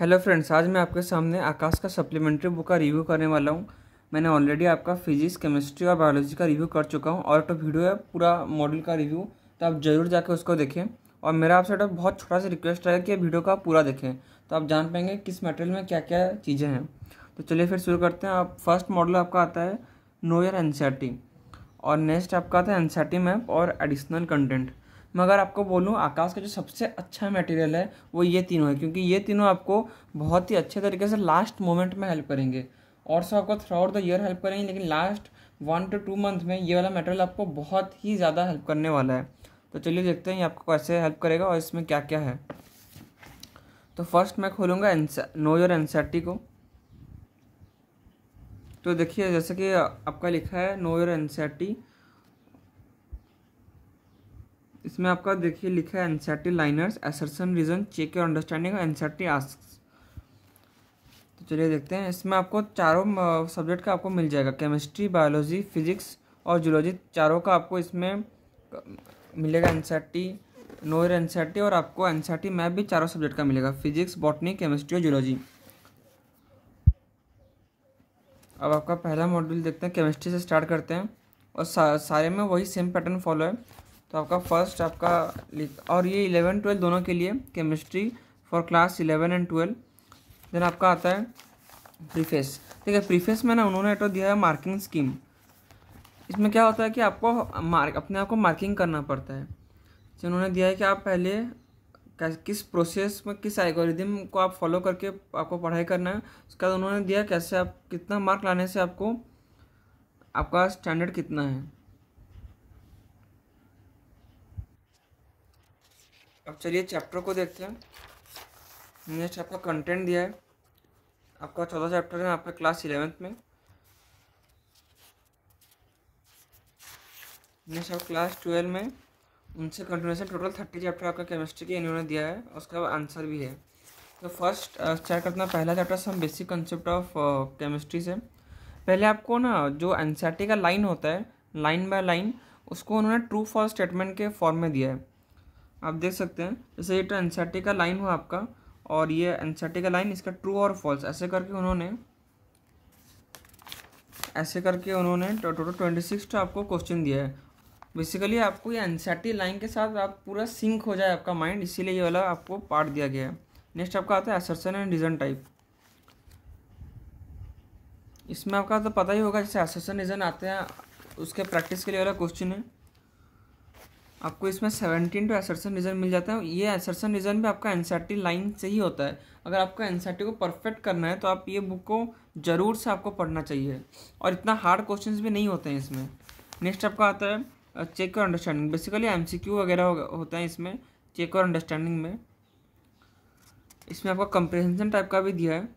hello friends आज मैं आपके सामने आकाश का सप्लीमेंट्री बुक का रिव्यू करने वाला हूँ मैंने ऑलरेडी आपका फिजिक्स केमिस्ट्री और बायोलॉजी का रिव्यू कर चुका हूँ और एक तो वीडियो है पूरा मॉडल का रिव्यू तो आप जरूर जाकर उसको देखें और मेरा आपसे तो बहुत छोटा सा रिक्वेस्ट है कि वीडियो का पूरा देखें तो आप जान पाएंगे किस मटेरियल में क्या क्या चीज़ें हैं तो चलिए फिर शुरू करते हैं आप फर्स्ट मॉडल आपका आता है नो यर एनसीआरटी और नेक्स्ट आपका आता है एनसीआरटी मैप और एडिशनल कंटेंट मगर आपको बोलूँ आकाश का जो सबसे अच्छा मटेरियल है वो ये तीनों है क्योंकि ये तीनों आपको बहुत ही अच्छे तरीके से लास्ट मोमेंट में हेल्प करेंगे और सब आपको throughout the year help करेंगे लेकिन last one two two month में ये वाला मटेरियल आपको बहुत ही ज़्यादा हेल्प करने वाला है तो चलिए देखते हैं ये आपको कैसे हेल्प करेगा और इसमें क्या क्या है तो फर्स्ट मैं खोलूँगा नो योर एनसेटी को तो देखिए जैसे कि आपका लिखा है नो योर एनसेटी इसमें आपका देखिए लिखा है NCERT liners assertion reason check your understanding NCERT ask तो चलिए देखते हैं इसमें आपको चारों सब्जेक्ट का आपको मिल जाएगा केमिस्ट्री बायोलॉजी फिजिक्स और जूलॉजी चारों का आपको इसमें मिलेगा एनसर्टी नोर एनसर्टी और आपको एनसर्टी मैप भी चारों सब्जेक्ट का मिलेगा फिजिक्स बॉटनी केमिस्ट्री और जूलॉजी अब आपका पहला मॉड्यूल देखते हैं केमिस्ट्री से स्टार्ट करते हैं और सा, सारे में वही सेम पैटर्न फॉलो है तो आपका फर्स्ट आपका और ये इलेवन ट्वेल्व दोनों के लिए chemistry for class eleven and twelve then आपका आता है प्रीफेस ठीक है प्रीफेस में ना उन्होंने तो दिया है मार्किंग स्कीम इसमें क्या होता है कि आपको मार्क अपने आप को मार्किंग करना पड़ता है तो उन्होंने दिया है कि आप पहले किस प्रोसेस में किस एल्गोरिदम को आप फॉलो करके आपको पढ़ाई करना है उसके बाद उन्होंने दिया कैसे आप कितना मार्क लाने से आपको आपका स्टैंडर्ड कितना है अब चलिए चैप्टर को देखते हैं नेक्स्ट आपका कंटेंट दिया है आपका चौथा चैप्टर है आपका क्लास इलेवेंथ में नेक्स्ट आप क्लास ट्वेल्व में उनसे कंटिन्यूशन टोटल थर्टी चैप्टर आपका केमिस्ट्री के इन्होंने दिया है उसका आंसर भी है तो फर्स्ट स्टार्ट करते हैं पहला chapter some basic concept of chemistry से पहले आपको ना जो एनसीईआरटी का लाइन होता है लाइन बाय लाइन उसको उन्होंने ट्रू फॉर स्टेटमेंट के फॉर्म में दिया है आप देख सकते हैं जैसे ये ट्रांसेटी का लाइन हुआ आपका और ये एनसेटी का लाइन इसका ट्रू और फॉल्स ऐसे करके उन्होंने ऐसे करके उन्होंने टोटल ट्वेंटी सिक्स आपको क्वेश्चन दिया है बेसिकली आपको ये एनसेटी लाइन के साथ आप पूरा सिंक हो जाए आपका माइंड इसीलिए ये वाला आपको पार्ट दिया गया है नेक्स्ट आपका आता है असरसन एंड रीजन टाइप इसमें आपका तो पता ही होगा जैसे असरसन रीजन आते हैं उसके प्रैक्टिस के लिए वाला क्वेश्चन है आपको इसमें सेवनटीन टू एसर्सन रीजन मिल जाता है ये एसर्सन रीजन भी आपका एनसीआरटी लाइन से ही होता है अगर आपको एनसीआरटी को परफेक्ट करना है तो आप ये बुक को ज़रूर से आपको पढ़ना चाहिए और इतना हार्ड क्वेश्चन भी नहीं होते हैं इसमें नेक्स्ट आपका आता है चेक और अंडरस्टैंडिंग बेसिकली एम वगैरह होता है इसमें चेक और अंडरस्टैंडिंग में इसमें आपका कंप्रेहेंसन टाइप का भी दिया है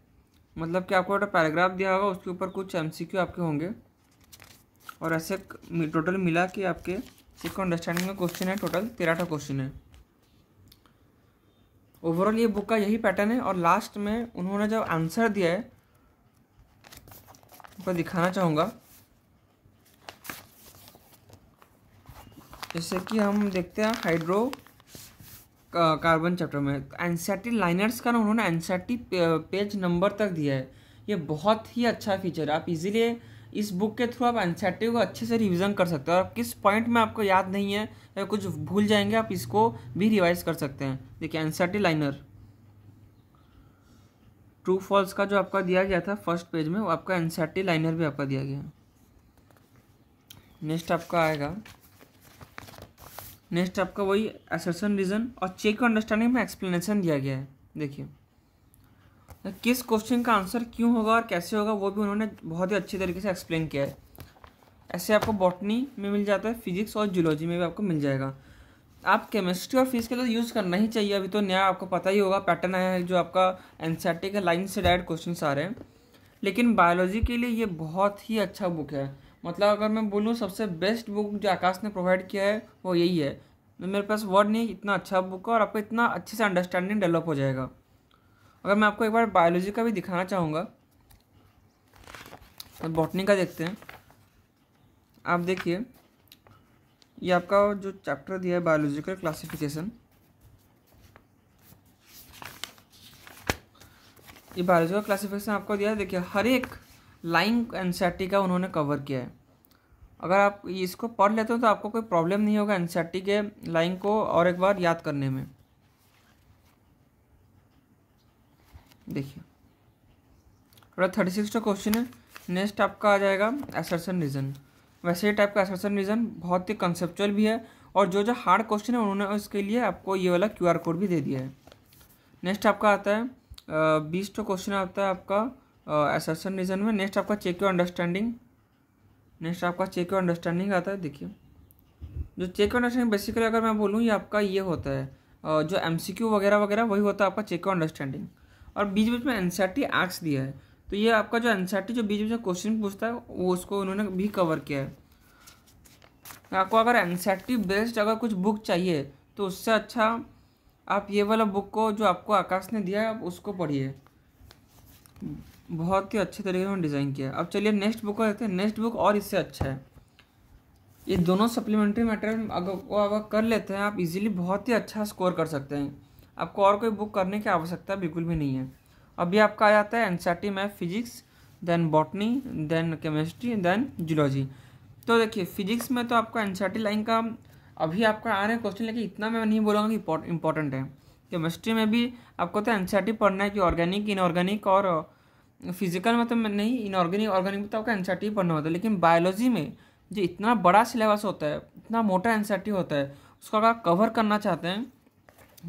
मतलब कि आपको पैराग्राफ दिया होगा उसके ऊपर कुछ एम आपके होंगे और ऐसे टोटल मिला कि आपके सिक्स अंडरस्टैंडिंग का क्वेश्चन है टोटल तेरहठा क्वेश्चन है ओवरऑल ये बुक का यही पैटर्न है और लास्ट में उन्होंने जब आंसर दिया है पर दिखाना चाहूँगा जैसे कि हम देखते हैं हाइड्रो कार्बन चैप्टर में एनसेटी लाइनर्स का ना उन्होंने एनसेटी पेज नंबर तक दिया है ये बहुत ही अच्छा फीचर है आप इजीली इस बुक के थ्रू आप एनसेटिव को अच्छे से रिविज़न कर सकते हो और किस पॉइंट में आपको याद नहीं है या कुछ भूल जाएंगे आप इसको भी रिवाइज कर सकते हैं देखिए एनसेटिव लाइनर ट्रू फॉल्स का जो आपका दिया गया था फर्स्ट पेज में वो आपका एनसेटिव लाइनर भी आपका दिया गया नेक्स्ट आपका आएगा नेक्स्ट आपका वही एसेसन रीजन और चेक अंडरस्टैंडिंग में एक्सप्लेनेशन दिया गया है देखिए किस क्वेश्चन का आंसर क्यों होगा और कैसे होगा वो भी उन्होंने बहुत ही अच्छे तरीके से एक्सप्लेन किया है ऐसे आपको बॉटनी में मिल जाता है फिजिक्स और जूलॉजी में भी आपको मिल जाएगा आप केमिस्ट्री और फिजिक्स के लिए यूज़ तो करना ही चाहिए अभी तो नया आपको पता ही होगा पैटर्न आया है जो आपका के लाइन से डायरेक्ट क्वेश्चन आ रहे हैं लेकिन बायोलॉजी के लिए ये बहुत ही अच्छा बुक है मतलब अगर मैं बोलूँ सबसे बेस्ट बुक जो आकाश ने प्रोवाइड किया है वो यही है मेरे पास वर्ड नहीं इतना अच्छा बुक है और आपको इतना अच्छे से अंडरस्टैंडिंग डेवलप हो जाएगा अगर मैं आपको एक बार बायोलॉजी का भी दिखाना चाहूँगा तो बॉटनी का देखते हैं आप देखिए ये आपका जो चैप्टर दिया है बायोलॉजिकल क्लासिफिकेशन ये बायोलॉजिकल क्लासिफिकेशन आपको दिया है देखिए हर एक लाइन एनसीआरटी का उन्होंने कवर किया है अगर आप इसको पढ़ लेते हो तो आपको कोई प्रॉब्लम नहीं होगा एनसीआरटी के लाइन को और एक बार याद करने में देखिए और थर्टी सिक्स का क्वेश्चन है नेक्स्ट आपका आ जाएगा एसर्सन रीज़न वैसे ही टाइप का एसर्सन रीज़न बहुत ही कंसेप्चुअल भी है और जो जो हार्ड क्वेश्चन है उन्होंने उसके लिए आपको ये वाला क्यू कोड भी दे दिया है नेक्स्ट आपका आता है बीस का क्वेश्चन आता है आपका एसर्सन रीज़न में नेक्स्ट आपका चेक यू अंडरस्टैंडिंग नेक्स्ट आपका चेक यू अंडरस्टैंडिंग आता है देखिए जो चेक यू अंडरस्टैंडिंग बेसिकली अगर मैं बोलूँ ये आपका ये होता है जो एम वगैरह वगैरह वही होता है आपका चेक यू अंडरस्टैंडिंग और बीच बीच में एनसीआरटी आर्क्स दिया है तो ये आपका जो एनसीआरटी जो बीच बीच में क्वेश्चन पूछता है वो उसको उन्होंने भी कवर किया है तो आपको अगर एनसीआरटी बेस्ड अगर कुछ बुक चाहिए तो उससे अच्छा आप ये वाला बुक को जो आपको आकाश ने दिया है आप उसको पढ़िए बहुत ही अच्छे तरीके से डिज़ाइन किया अब चलिए नेक्स्ट बुक को देखते हैं नेक्स्ट बुक और इससे अच्छा है ये दोनों सप्लीमेंट्री मटेरियल अगर वो अगर कर लेते हैं आप इजीली बहुत ही अच्छा स्कोर कर सकते हैं आपको और कोई बुक करने की आवश्यकता बिल्कुल भी नहीं है अभी आपका आ जाता है एन में physics then botany then chemistry then zoology तो देखिए फिजिक्स में तो आपका एन लाइन का अभी आपका आ रहे हैं क्वेश्चन लेकिन इतना मैं नहीं बोलूँगा कि इंपॉर्टेंट है केमिस्ट्री में भी आपको तो एन पढ़ना है कि ऑर्गेनिक इनऑर्गेनिक और फिजिकल में तो नहीं इनऑर्गेनिक ऑर्गेनिक में तो आपका एन पढ़ना होता है लेकिन बायोलॉजी में जो इतना बड़ा सिलेबस होता है इतना मोटा एन होता है उसको अगर कवर करना चाहते हैं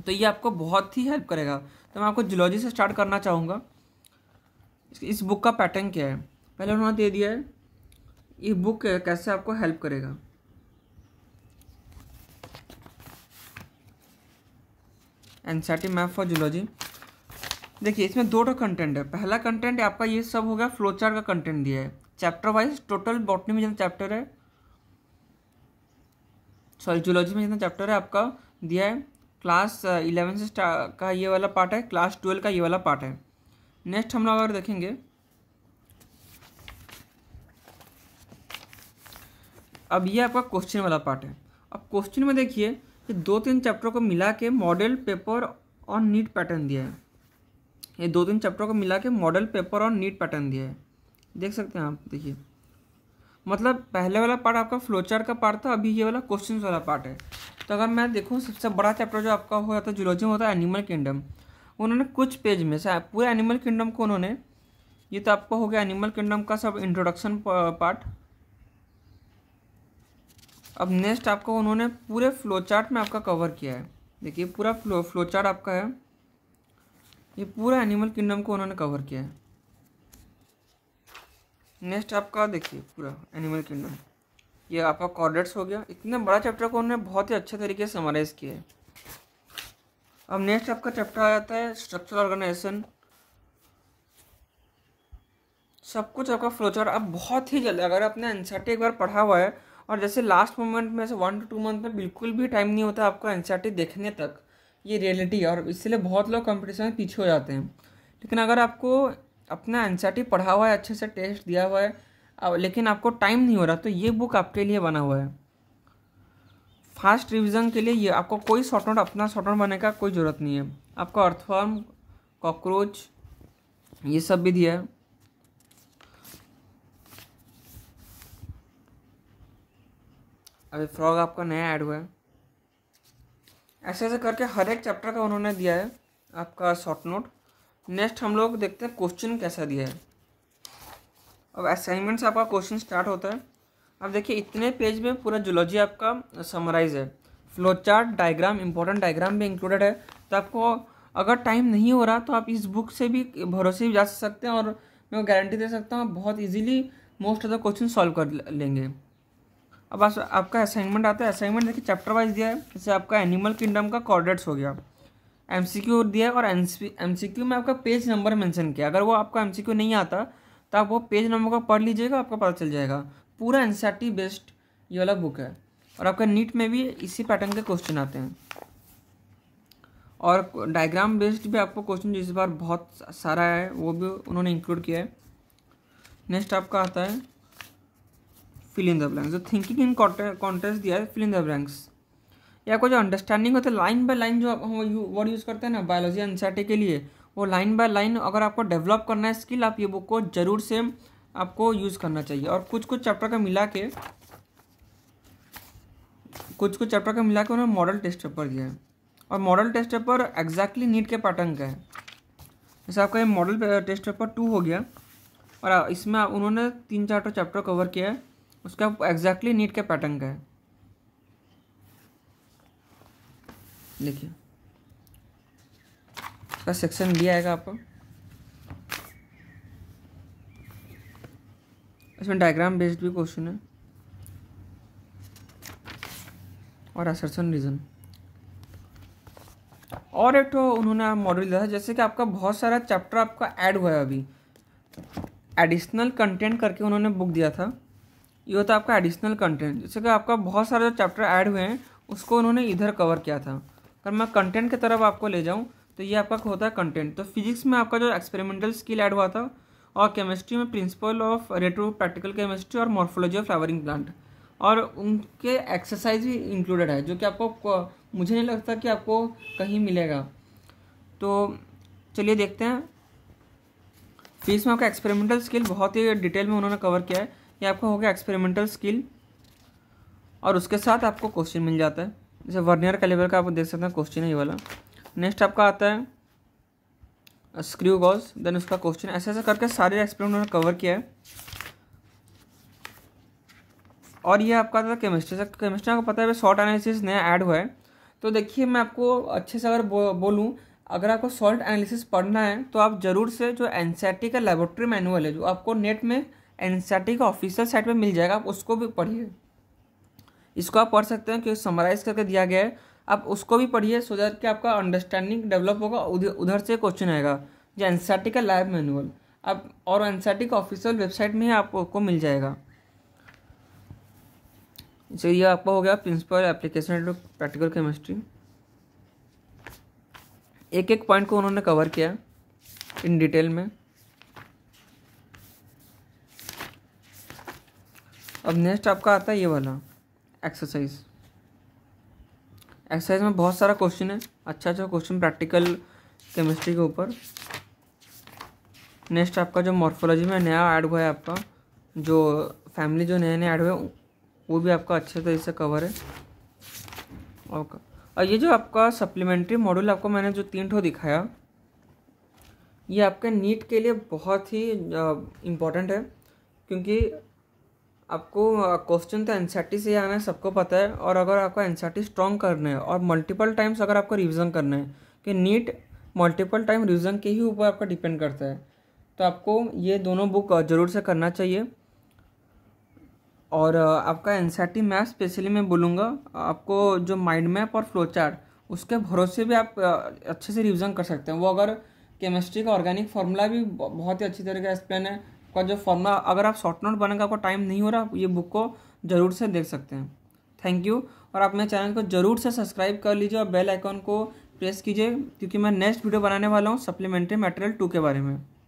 तो ये आपको बहुत ही हेल्प करेगा तो मैं आपको जुलॉजी से स्टार्ट करना चाहूँगा इस बुक का पैटर्न क्या है पहले उन्होंने दे दिया है ये बुक कैसे आपको हेल्प करेगा एनसीआरटी मैप फॉर जुलॉजी देखिए इसमें दो टो कंटेंट है पहला कंटेंट आपका ये सब हो गया फ्लो चार्ट का कंटेंट दिया है चैप्टर वाइज टोटल बॉटनी में जितना चैप्टर है सॉरी जुलॉजी में जितना चैप्टर है आपका दिया है क्लास इलेवन से का ये वाला पार्ट है क्लास ट्वेल्व का ये वाला पार्ट है नेक्स्ट हम लोग अगर देखेंगे अब ये आपका क्वेश्चन वाला पार्ट है अब क्वेश्चन में देखिए कि दो तीन चैप्टर को मिला के मॉडल पेपर और नीट पैटर्न दिया है ये दो तीन चैप्टर को मिला के मॉडल पेपर और नीट पैटर्न दिया है देख सकते हैं आप देखिए मतलब पहले वाला पार्ट आपका फ्लोचार का पार्ट था अभी ये वाला क्वेश्चन वाला पार्ट है तो अगर मैं देखूँ सबसे बड़ा चैप्टर जो आपका हो जाता है जुलॉजी में होता है एनिमल किंगडम उन्होंने कुछ पेज में से पूरे एनिमल किंगडम को उन्होंने ये तो आपका हो गया एनिमल किंगडम का सब इंट्रोडक्शन पार्ट अब नेक्स्ट आपको उन्होंने पूरे फ्लो चार्ट में आपका कवर किया है देखिए पूरा फ्लो फ्लो चार्ट आपका है ये पूरा एनिमल किंगडम को उन्होंने कवर किया है नेक्स्ट आपका देखिए पूरा एनिमल किंगडम ये आपका कॉर्डेट्स हो गया इतने बड़ा चैप्टर को उन्होंने बहुत ही अच्छे तरीके से समराइज़ किया है अब नेक्स्ट आपका चैप्टर आ जाता है स्ट्रक्चरल ऑर्गेनाइजेशन सब कुछ आपका फ्लोचार अब बहुत ही जल्द अगर आपने एनसीआरटी एक बार पढ़ा हुआ है और जैसे लास्ट मोमेंट में से वन टू टू मंथ में बिल्कुल भी टाइम नहीं होता आपको एनसीआरटी देखने तक ये रियलिटी है और इसलिए बहुत लोग कंपटीशन में पीछे हो जाते हैं लेकिन अगर आपको अपना एनसीईआरटी पढ़ा हुआ है अच्छे से टेस्ट दिया हुआ है लेकिन आपको टाइम नहीं हो रहा तो ये बुक आपके लिए बना हुआ है फास्ट रिवीजन के लिए ये आपको कोई शॉर्ट नोट अपना शॉर्ट नोट बनाने का कोई ज़रूरत नहीं है आपको अर्थफॉर्म कॉकरोच ये सब भी दिया है अभी फ्रॉग आपका नया ऐड हुआ है ऐसे ऐसे करके हर एक चैप्टर का उन्होंने दिया है आपका शॉर्ट नोट नेक्स्ट हम लोग देखते हैं क्वेश्चन कैसा दिया है अब असाइनमेंट से आपका क्वेश्चन स्टार्ट होता है अब देखिए इतने पेज में पूरा जुलॉजी आपका समराइज है flow chart diagram important diagram भी इंक्लूडेड है तो आपको अगर टाइम नहीं हो रहा तो आप इस बुक से भी भरोसे भी जा सकते हैं और मैं गारंटी दे सकता हूँ बहुत easily most of the question solve कर लेंगे अब आपका असाइनमेंट आता है असाइनमेंट देखिए चैप्टर वाइज दिया है जैसे आपका एनिमल किंगडम का कॉर्डेट्स हो गया एम सी क्यू दिया है और एम सी क्यू में आपका पेज नंबर मैंशन किया अगर वो आपका एम सी क्यू नहीं आता तो आप वो पेज नंबर को पढ़ लीजिएगा आपका पता चल जाएगा पूरा N C R T based ये वाला बुक है और आपका नीट में भी इसी पैटर्न के क्वेश्चन आते हैं और डायग्राम बेस्ड भी आपको क्वेश्चन जिस बार बहुत सारा है वो भी उन्होंने इंक्लूड किया है नेक्स्ट आपका आता है फिल इन द ब्लैंक्स जो थिंकिंग इन कॉन्टेस्ट दिया है फिल इन द ब्लैंक्स या कोई तो जो अंडरस्टैंडिंग होता है लाइन बाय लाइन जो हम वर्ड यूज़ करते हैं ना बायोलॉजी एनसीआरटी के लिए वो लाइन बाय लाइन अगर आपको डेवलप करना है स्किल आप ये बुक को ज़रूर से आपको यूज़ करना चाहिए और कुछ कुछ चैप्टर का मिला के कुछ कुछ चैप्टर का मिला के उन्होंने मॉडल टेस्ट पेपर दिया है और model test paper exactly NEET के पैटर्न का है जैसे आपका ये मॉडल टेस्ट पेपर टू हो गया और इसमें उन्होंने तीन चार चैप्टर तो कवर किया है उसका एग्जैक्टली नीट के पैटर्न का है देखिए इसका सेक्शन भी आएगा आपका इसमें डायग्राम बेस्ड भी क्वेश्चन है और असरसन रीज़न और एक तो उन्होंने मॉडल दिया था जैसे कि आपका बहुत सारा चैप्टर आपका ऐड हुआ है अभी एडिशनल कंटेंट करके उन्होंने बुक दिया था ये होता है आपका एडिशनल कंटेंट जैसे कि आपका बहुत सारे जो चैप्टर ऐड हुए हैं उसको उन्होंने इधर कवर किया था अगर मैं कंटेंट की तरफ आपको ले जाऊँ तो ये आपका होता है कंटेंट तो फिजिक्स में आपका जो एक्सपेरिमेंटल स्किल ऐड हुआ था और केमिस्ट्री में principle of retro practical chemistry और मॉर्फोलॉजी ऑफ फ्लावरिंग प्लांट और उनके एक्सरसाइज भी इंक्लूडेड है जो कि आपको मुझे नहीं लगता कि आपको कहीं मिलेगा तो चलिए देखते हैं फिजिक्स में आपका एक्सपेरिमेंटल स्किल बहुत ही डिटेल में उन्होंने कवर किया है ये आपका हो गया एक्सपेरिमेंटल स्किल और उसके साथ आपको क्वेश्चन मिल जाता है जैसे वर्नियर कैलिबर का आप देख सकते हैं क्वेश्चन है ये वाला नेक्स्ट आपका आता है स्क्रू गॉज देन उसका क्वेश्चन ऐसे ऐसे करके सारे एक्सपेरिमेंट उन्होंने कवर किया है और ये आपका है केमिस्ट्री से केमिस्ट्री आपको पता है शॉर्ट एनालिसिस नया ऐड हुआ है तो देखिए मैं आपको अच्छे से अगर बो, बोलूँ अगर आपको सॉल्ट एनालिसिस पढ़ना है तो आप ज़रूर से जो एन e का लेबोरेटरी मैनुअल है जो आपको नेट में एन e का ऑफिशियल साइट पर मिल जाएगा आप उसको भी पढ़िए इसको आप पढ़ सकते हैं क्योंकि समराइज करके दिया गया है आप उसको भी पढ़िए सो दैट कि आपका अंडरस्टैंडिंग डेवलप होगा उधर से क्वेश्चन आएगा जो एन का लाइव मैनुअल आप और एन का ऑफिशियल वेबसाइट में ही आपको मिल जाएगा सो ये आपका हो गया principle application to practical chemistry एक एक पॉइंट को उन्होंने कवर किया इन डिटेल में अब नेक्स्ट आपका आता है ये वाला एक्सरसाइज एक्सरसाइज में बहुत सारा क्वेश्चन है अच्छा अच्छा क्वेश्चन प्रैक्टिकल केमिस्ट्री के ऊपर नेक्स्ट आपका जो मॉर्फोलॉजी में नया ऐड हुआ है आपका जो फैमिली जो नए नए ऐड हुए वो भी आपका अच्छे तरीके से कवर है ओके और ये जो आपका सप्लीमेंट्री मॉड्यूल आपको मैंने जो तीन ठो दिखाया ये आपके नीट के लिए बहुत ही इम्पोर्टेंट है क्योंकि आपको क्वेश्चन तो एन से आना है सबको पता है और अगर आपको एन स्ट्रॉन्ग करना है और मल्टीपल टाइम्स अगर आपको रिविज़न करना है कि नीट मल्टीपल टाइम रिविज़न के ही ऊपर आपका डिपेंड करता है तो आपको ये दोनों बुक ज़रूर से करना चाहिए और आपका एन मैप स्पेशली मैं बोलूँगा आपको जो माइंड मैप और फ्लो चार्ट उसके भरोसे भी आप अच्छे से रिविज़न कर सकते हैं वो अगर केमिस्ट्री का ऑर्गेनिक फार्मूला भी बहुत ही अच्छी तरीके का एक्सप्लेन है का जो फॉर्मूला अगर आप शॉर्ट नोट बनाकर आपको टाइम नहीं हो रहा ये बुक को ज़रूर से देख सकते हैं थैंक यू और आप मेरे चैनल को ज़रूर से सब्सक्राइब कर लीजिए और बेल आइकॉन को प्रेस कीजिए क्योंकि मैं नेक्स्ट वीडियो बनाने वाला हूँ सप्लीमेंट्री मटेरियल टू के बारे में